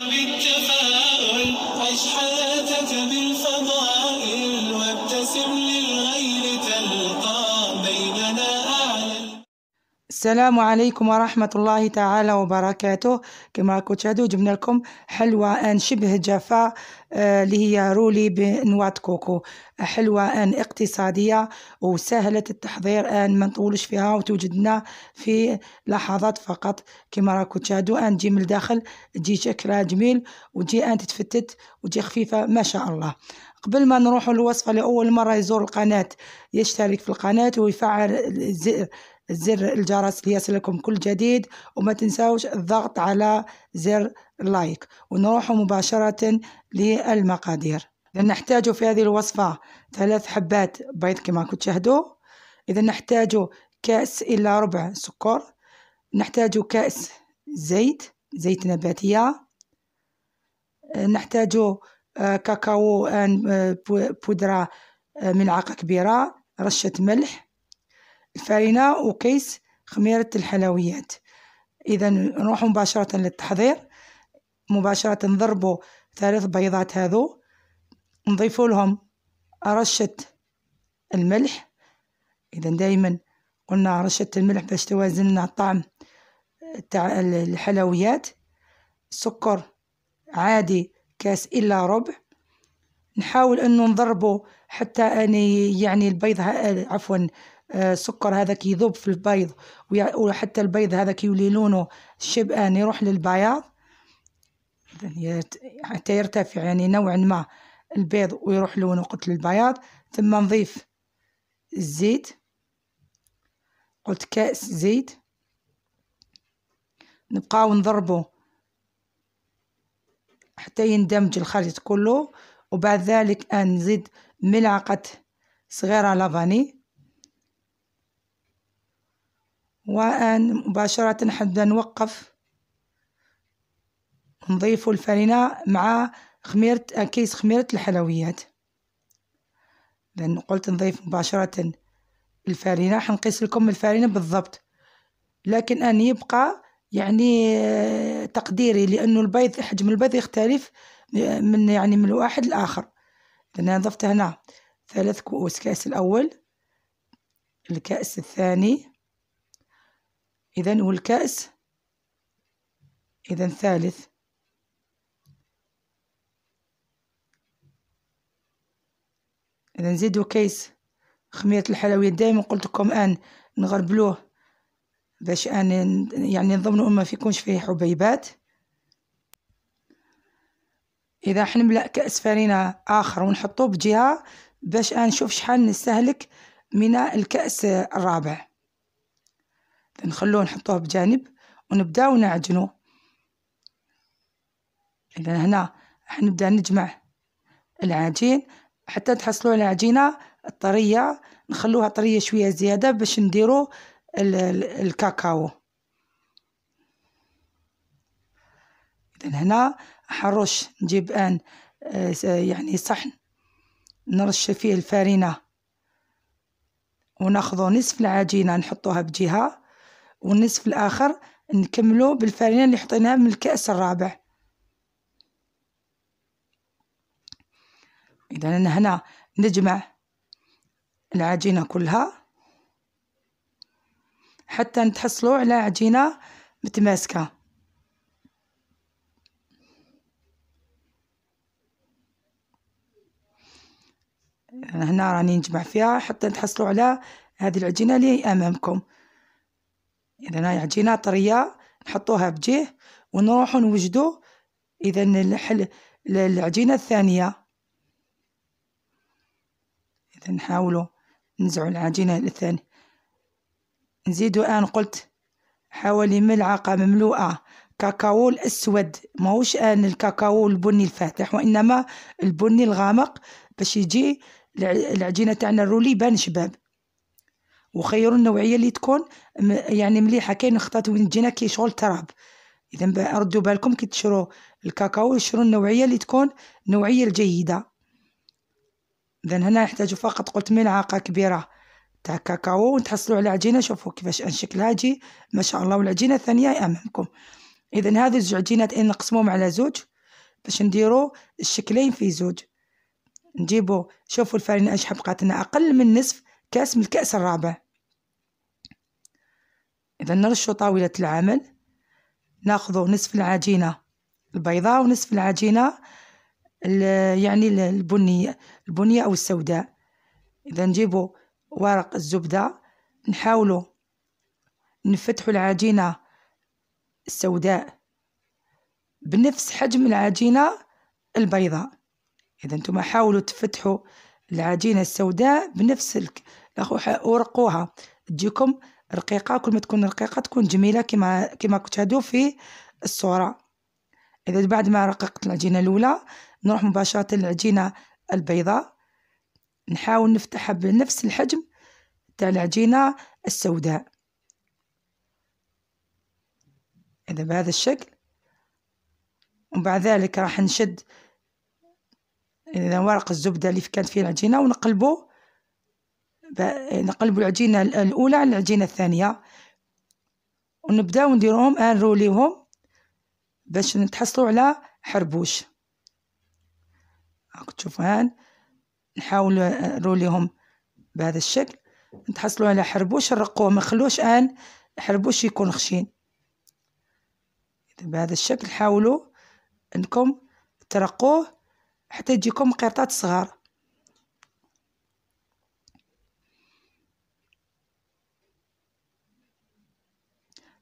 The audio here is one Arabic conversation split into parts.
بالتفاؤل أشحاتك بالفضل السلام عليكم ورحمة الله تعالى وبركاته كما راكم تشاهدوا جبنا لكم حلوى ان شبه جافة آه، اللي آه هي رولي بنواة كوكو حلوى ان اقتصادية وسهلة التحضير ان ما نطولش فيها وتوجدنا في لحظات فقط كما راكم تشاهدوا ان تجي من الداخل تجي شكلها جميل وتجي ان تتفتت وتجي خفيفة ما شاء الله قبل ما نروحوا للوصفة لأول مرة يزور القناة يشترك في القناة ويفعل زر الجرس ليصلكم كل جديد وما تنسوش الضغط على زر لايك ونروح مباشرة للمقادير نحتاج في هذه الوصفة ثلاث حبات بيض كما كنت تشاهدوا إذا نحتاج كأس إلى ربع سكر نحتاج كأس زيت زيت نباتية نحتاج آه، كاكاو آه، آه، بودرة ملعقة كبيرة رشة ملح الفارينة وكيس خميرة الحلويات إذا نروح مباشرة للتحضير مباشرة نضربوا ثلاث بيضات هذو نضيفوا لهم رشة الملح إذا دايما قلنا رشة الملح باش توازن لنا الطعم تاع الحلويات سكر عادي كاس إلا ربع نحاول أنه نضربه حتى أني يعني البيض عفوا السكر آه، هذا كيذوب في البيض وحتى البيض هذا كيولي لونه شبان يروح للبياض حتى يرتفع يعني نوعا ما البيض ويروح لونه قلت للبياض ثم نضيف الزيت قلت كأس زيت نبقاو نضربو حتى يندمج الخليط كله وبعد ذلك نزيد ملعقة صغيرة لافاني وأن مباشرة حنبدأ نوقف نضيف الفرينة مع خميرة كيس خميرة الحلويات لأن قلت نضيف مباشرة الفرينة حنقيس لكم الفرينة بالضبط لكن أن يبقى يعني تقديري لأنه البيض حجم البيض يختلف من يعني من الواحد لآخر أنا ضفت هنا ثلاث كؤوس كأس الأول الكأس الثاني إذا والكأس إذا ثالث إذا نزيدو كيس خميرة الحلويات دايما قلت لكم أن نغربلوه باش أن يعني نضمنو ما فيكونش فيه حبيبات إذا حنملأ كأس فرينة آخر ونحطوه بجهة باش أن نشوف شحال نستهلك من الكأس الرابع نخلوه نحطوه بجانب ونبداو نعجنو إذا هنا حنبدا نجمع العجين حتى تحصلوا على العجينة الطرية نخلوها طرية شوية زيادة باش نديرو الكاكاو إذا هنا حرش نجيب ان آه، يعني صحن نرش فيه الفارينة وناخذ نصف العجينة نحطوها بجهة والنصف الآخر نكملو بالفرينة اللي حطيناها من الكأس الرابع إذا أنا هنا نجمع العجينة كلها حتى نتحصلوا على عجينة متماسكة هنا راني نجمع فيها حتى نتحصلوا على هذه العجينة اللي أمامكم يعني هاي عجينة طرية نحطوها بجيه ونروحو نوجدو إذا الحل العجينة الثانية إذا نحاولو نزعو العجينة الثانية نزيدو أنا قلت حوالي ملعقة مملوءة كاكاو الأسود ماهوش أن الكاكاو البني الفاتح وإنما البني الغامق باش يجي العجينة تاعنا الرولي بان شباب وخيروا النوعيه اللي تكون يعني مليحه كاين خطات وين تجينا كي شغل تراب اذا ردوا بالكم كي تشرو الكاكاو شرو النوعيه اللي تكون النوعيه الجيده اذا هنا نحتاج فقط قلت ملعقه كبيره تاع كاكاو ونتحصلوا على عجينه شوفوا كيفاش شكلها جي ما شاء الله والعجينه الثانيه امامكم اذا هذه الزوج عجينات نقسموهم على زوج باش نديرو الشكلين في زوج نجيبو شوفوا الفرينة اش حبقاتنا اقل من نصف كاس من الكاس الرابع إذا نرش طاولة العمل ناخذ نصف العجينة البيضاء ونصف العجينة يعني البنية البنية أو السوداء إذا نجيبو ورق الزبدة نحاولو نفتحو العجينة السوداء بنفس حجم العجينة البيضاء إذا نتوما حاولوا تفتحوا العجينة السوداء بنفس ورقوها تجيكم رقيقه كل ما تكون رقيقه تكون جميله كما كما كتهدو في الصوره اذا بعد ما رققت العجينه الاولى نروح مباشره للعجينه البيضاء نحاول نفتحها بنفس الحجم تاع العجينه السوداء اذا بهذا الشكل وبعد ذلك راح نشد اذا ورق الزبده اللي كانت فيه العجينه ونقلبه نقلب العجينة الأولى على العجينة الثانية ونبداو نديروهم أنروليهم باش نتحصلوا على حربوش هاك تشوفوا هان نحاول نروليهم بهذا الشكل نتحصلوا على حربوش نرقوه ما خلوش ان الحربوش يكون خشين بهذا الشكل حاولوا انكم ترقوه حتى يجيكم قرطات صغار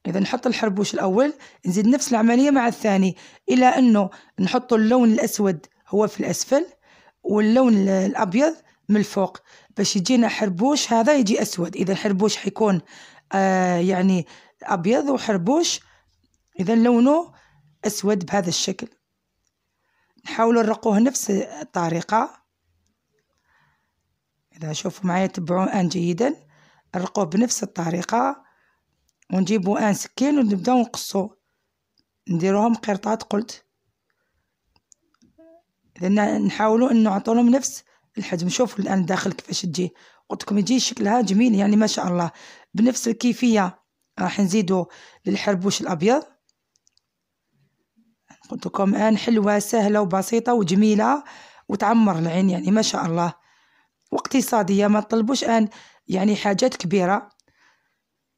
إذا نحط الحربوش الأول نزيد نفس العملية مع الثاني إلى أنه نحط اللون الأسود هو في الأسفل واللون الأبيض من الفوق باش يجينا حربوش هذا يجي أسود إذا حربوش حيكون آه يعني أبيض وحربوش إذا لونه أسود بهذا الشكل نحاولوا نرقوه نفس الطريقة إذا شوفوا معي تبعون الآن جيدا نرقوه بنفس الطريقة ونجيبو ان سكين ونبداو نقصو نديروهم قرطات قلت لان نحاولوا ان نعطولهم نفس الحجم شوفوا الان داخل كيفاش تجي قلت لكم يجي شكلها جميل يعني ما شاء الله بنفس الكيفيه راح نزيدو للحربوش الابيض قلت لكم ان حلوه سهله وبسيطه وجميله وتعمر العين يعني ما شاء الله واقتصاديه ما تطلبوش ان يعني حاجات كبيره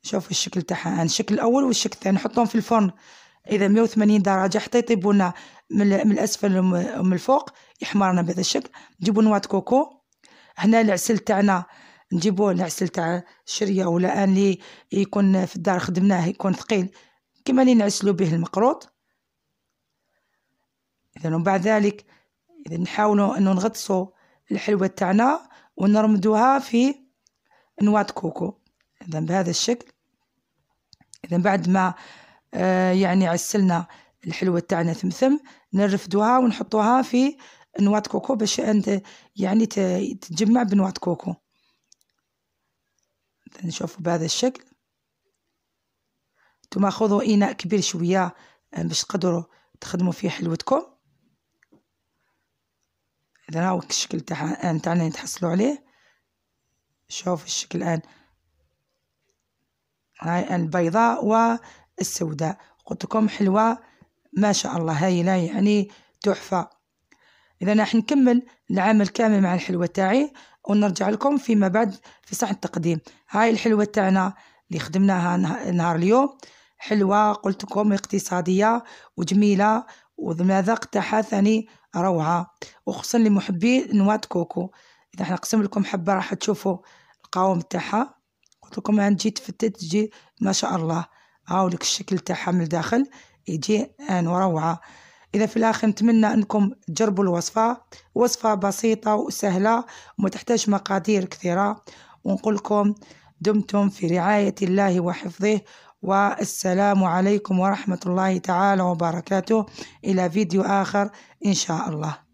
شوفوا الشكل تاعها الشكل الاول والشكل الثاني نحطهم في الفرن اذا 180 درجه حتى يطيبوا لنا من الاسفل ومن الفوق يحمرنا بهذا الشكل نجيبوا نواه كوكو هنا العسل تاعنا نجيبوا العسل تاع الشريه ولا ان لي يكون في الدار خدمناه يكون ثقيل كما اللي نعسلو به المقروط اذا من بعد ذلك اذا نحاولوا انه نغطسوا الحلوه تاعنا ونرمدوها في نواه كوكو إذا بهذا الشكل إذا بعد ما آه، يعني عسلنا الحلوة تاعنا ثمثم نرفدوها ونحطوها في نواه كوكو باش أنت يعني تتجمع بنواه كوكو نشوفوا بهذا الشكل نتوما خذوا إناء كبير شوية آه، باش تقدروا تخدموا فيه حلوتكم إذا هاو الشكل آه، تاعنا نتحصلوا عليه شوف الشكل الآن هاي البيضاء والسوداء قلت لكم حلوة ما شاء الله هايلة يعني تحفة إذا راح نكمل العمل كامل مع الحلوة تاعي ونرجع لكم فيما بعد في صحن التقديم هاي الحلوة تاعنا اللي خدمناها نهار اليوم حلوة قلت لكم اقتصادية وجميلة والمذاق تاعها ثاني روعة وخصوصا لمحبي نواة كوكو إذا نقسم لكم حبة راح تشوفوا القوام تاعها قلت لكم عند جيت تفتت تجي ما شاء الله هاولك الشكل تاعها من الداخل يجي ان روعه اذا في الاخر نتمنى انكم تجربوا الوصفه وصفه بسيطه وسهله وما تحتاج مقادير كثيره ونقول لكم دمتم في رعايه الله وحفظه والسلام عليكم ورحمه الله تعالى وبركاته الى فيديو اخر ان شاء الله